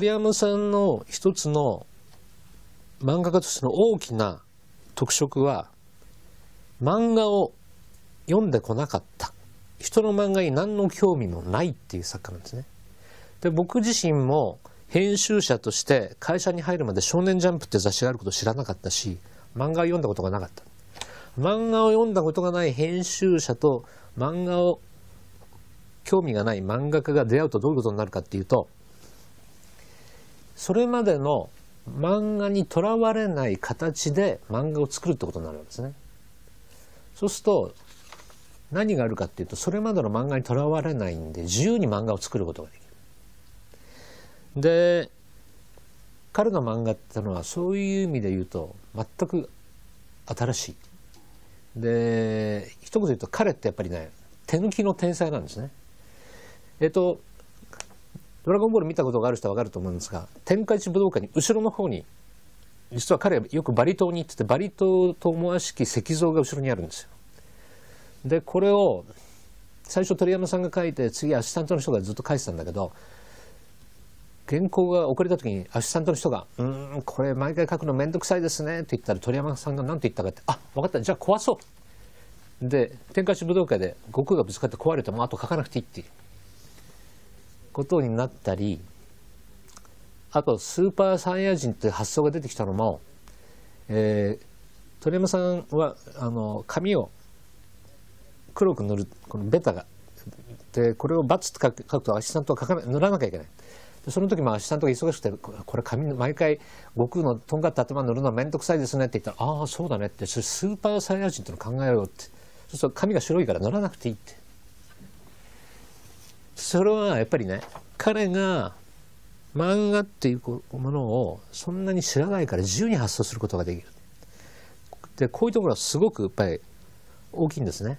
鳥山さんの一つの漫画家としての大きな特色は漫画を読んでこなかった人の漫画に何の興味もないっていう作家なんですね。で僕自身も編集者として会社に入るまで「少年ジャンプ」って雑誌があること知らなかったし漫画を読んだことがなかった漫画を読んだことがない編集者と漫画を興味がない漫画家が出会うとどういうことになるかっていうとそれまでの漫画にとらわれない形で漫画を作るってことになるわけですね。そうすると何があるかっていうとそれまでの漫画にとらわれないんで自由に漫画を作ることができる。で彼の漫画ってのはそういう意味で言うと全く新しい。で一言で言うと彼ってやっぱりね手抜きの天才なんですね。えっとドラゴンボール見たことがある人はわかると思うんですが、天下一武道館に後ろの方に、実は彼はよくバリ島に行ってて、バリ島と思わしき石像が後ろにあるんですよ。で、これを、最初鳥山さんが書いて、次アシスタントの人がずっと書いてたんだけど、原稿が遅れた時にアシスタントの人が「うんこれ毎回書くの面倒くさいですね」って言ったら鳥山さんが何て言ったかって「あ分かったじゃあ壊そう」で天下一武道会で悟空がぶつかって壊れてもあと書かなくていいっていうことになったりあとスーパーサイヤ人という発想が出てきたのも、えー、鳥山さんはあの紙を黒く塗るこのベタがでこれをバツと書くとアシスタントは書かない塗らなきゃいけない。その時もアシスタントが忙しくて、これ紙の毎回悟空のとんがった頭塗るのは面倒くさいですねって言ったら、ああ、そうだねって、それスーパーサイヤ人との考えようって。そうすると紙が白いから塗らなくていいって。それはやっぱりね彼が漫画っていうものをそんなに知らないから自由に発想することができる。でこういうところはすごくやっぱり大きいんですね。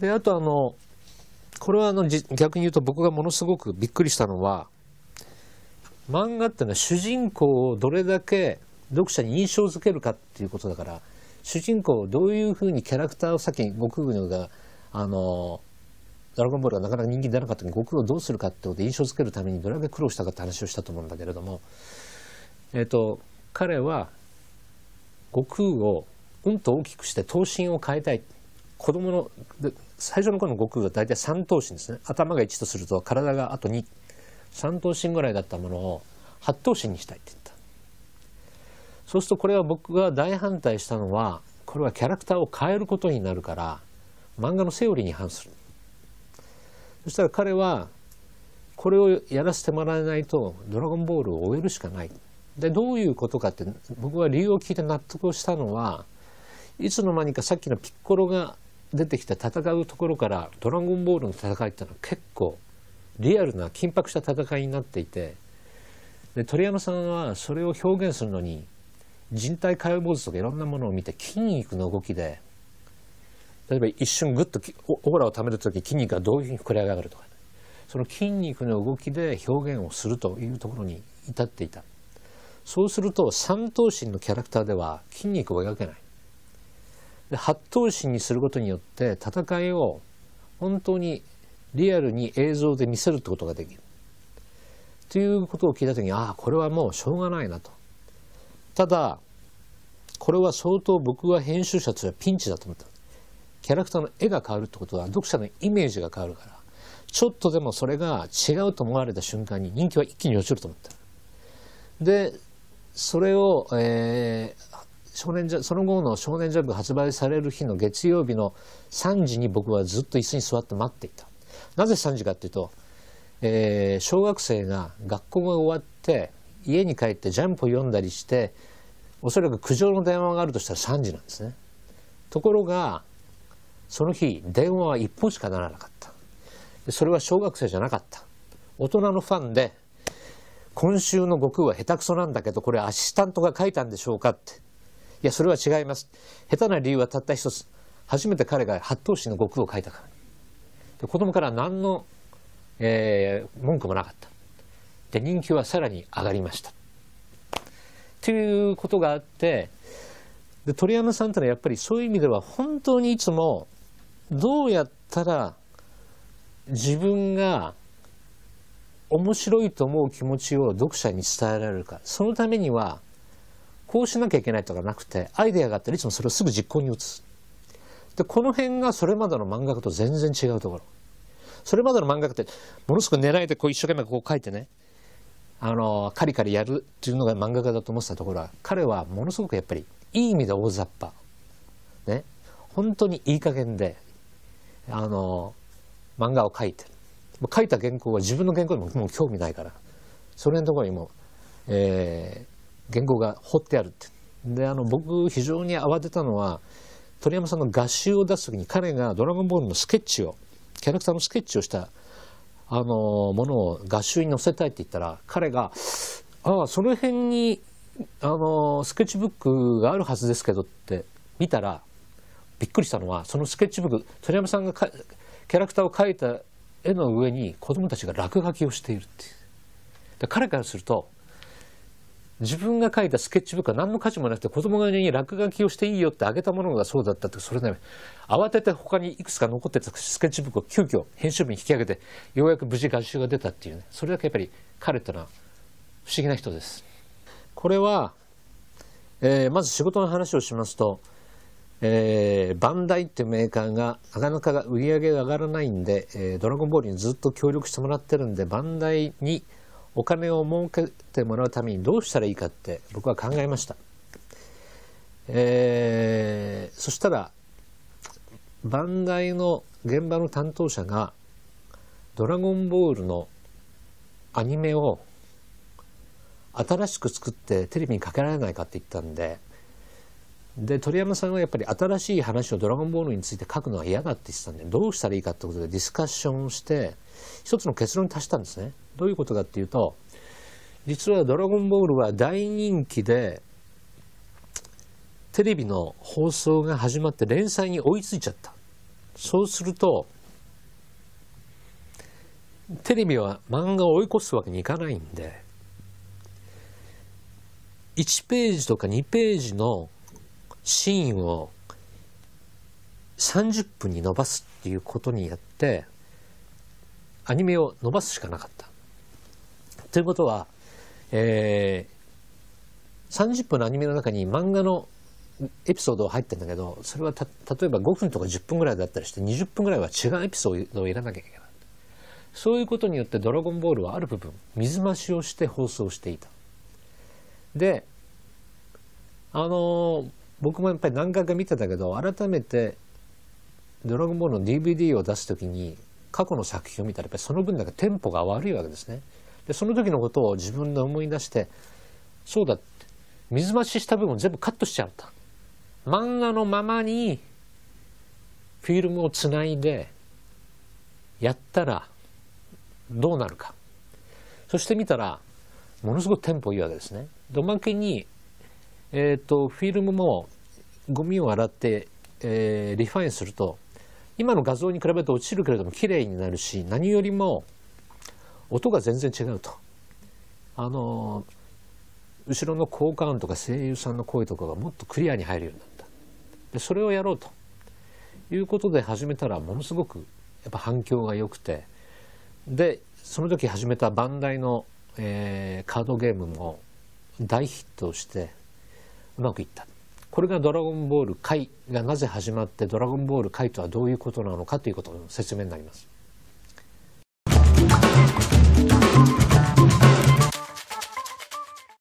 であとあのこれはあの逆に言うと僕がものすごくびっくりしたのは漫画っていうのは主人公をどれだけ読者に印象づけるかっていうことだから主人公をどういうふうにキャラクターを先に僕があのドラゴンボールがなかなか人気出なかった時に悟空をどうするかってことで印象づけるためにどれだけ苦労したかって話をしたと思うんだけれども、えーと、彼は悟空をうんと大きくして頭身を変えたい子供の最初の頃の悟空は大体3頭身ですね頭が1とすると体があと23頭身ぐらいだったものを8頭身にしたいって言ったそうするとこれは僕が大反対したのはこれはキャラクターを変えることになるから漫画のセオリーに反するそしたら彼はこれをやらせてもらえないと「ドラゴンボール」を終えるしかない。でどういうことかって僕は理由を聞いて納得をしたのはいつの間にかさっきのピッコロが出てきた戦うところから「ドラゴンボール」の戦いっていうのは結構リアルな緊迫した戦いになっていてで鳥山さんはそれを表現するのに人体解剖図とかいろんなものを見て筋肉の動きで例えば一瞬ぐっとオーラをためる時筋肉がどういうふうに膨れ上がるとか、ね、その筋肉の動きで表現をするというところに至っていたそうすると三頭身のキャラクターでは筋肉を描けないで八頭身にすることによって戦いを本当にリアルに映像で見せるってことができるということを聞いた時にああこれはもうしょうがないなとただこれは相当僕は編集者としてはピンチだと思ったキャラクターの絵が変わるってことは読者のイメージが変わるからちょっとでもそれが違うと思われた瞬間に人気は一気に落ちると思ったでそれを、えー、少年その後の「少年ジャンプ」発売される日の月曜日の3時に僕はずっと椅子に座って待っていたなぜ3時かっていうと、えー、小学生が学校が終わって家に帰ってジャンプを読んだりしておそらく苦情の電話があるとしたら3時なんですねところがその日電話は1本しかならなかったそれは小学生じゃなかった大人のファンで今週の悟空は下手くそなんだけどこれアシスタントが書いたんでしょうかっていやそれは違います下手な理由はたった一つ初めて彼が八頭身の悟空を書いたからで子供から何の、えー、文句もなかったで人気はさらに上がりましたということがあってで鳥山さんっいうのはやっぱりそういう意味では本当にいつもどうやったら自分が面白いと思う気持ちを読者に伝えられるかそのためにはこうしなきゃいけないとかなくてアイデアがあったらいつもそれをすぐ実行に移すでこの辺がそれまでの漫画家と全然違うところそれまでの漫画家ってものすごく狙いでこう一生懸命こう書いてねあのカリカリやるっていうのが漫画家だと思ってたところは彼はものすごくやっぱりいい意味で大雑把ね本当にいい加減であの漫画を書いて書いた原稿は自分の原稿にももう興味ないからそれのところにも、えー、原稿が彫ってあるってであの僕非常に慌てたのは鳥山さんの合集を出す時に彼が「ドラゴンボール」のスケッチをキャラクターのスケッチをしたあのものを合集に載せたいって言ったら彼が「ああその辺にあのスケッチブックがあるはずですけど」って見たらびっくりしたのはそのスケッチブック鳥山さんがキャラクターを描いた絵の上に子供たちが落書きをしているっていうで彼からすると自分が書いたスケッチブックは何の価値もなくて子供がに落書きをしていいよってあげたものがそうだったってそれで、ね、慌てて他にいくつか残ってたスケッチブックを急遽編集部に引き上げてようやく無事合集が出たっていうねそれだけやっぱり彼ってのは不思議な人です。これは、えー、まず仕事の話をしますとえー、バンダイっていうメーカーがなかなか売り上げが上がらないんで、えー、ドラゴンボールにずっと協力してもらってるんでバンダイにお金を儲けてもらうためにどうしたらいいかって僕は考えました、えー、そしたらバンダイの現場の担当者が「ドラゴンボール」のアニメを新しく作ってテレビにかけられないかって言ったんでで鳥山さんはやっぱり新しい話を「ドラゴンボール」について書くのは嫌だって言ってたんでどうしたらいいかってことでディスカッションして一つの結論に達したんですね。どういうことかっていうと実は「ドラゴンボール」は大人気でテレビの放送が始まって連載に追いついちゃった。そうするとテレビは漫画を追い越すわけにいかないんで1ページとか2ページのシーンを30分に伸ばすっていうことにやってアニメを伸ばすしかなかった。ということは、えー、30分のアニメの中に漫画のエピソード入ってんだけどそれはた例えば5分とか10分ぐらいだったりして20分ぐらいは違うエピソードをいらなきゃいけないそういうことによって「ドラゴンボール」はある部分水増しをして放送していたであのー、僕もやっぱり何回か見てたけど改めて「ドラゴンボール」の DVD を出す時に過去の作品を見たらやっぱりその分だけテンポが悪いわけですね。でその時のことを自分で思い出してそうだって水増しした部分全部カットしちゃった漫画のままにフィルムをつないでやったらどうなるかそして見たらものすごくテンポいいわけですね。どまけにえーと、フィルムもゴミを洗って、えー、リファインすると今の画像に比べると落ちるけれども綺麗になるし何よりも音が全然違うと。あの後ろの効果音とか声優さんの声とかがもっとクリアに入るようになったでそれをやろうということで始めたらものすごくやっぱ反響が良くてでその時始めたバンダイの、えー、カードゲームも大ヒットしてうまくいったこれが「ドラゴンボール回」がなぜ始まって「ドラゴンボール回」とはどういうことなのかということの説明になります。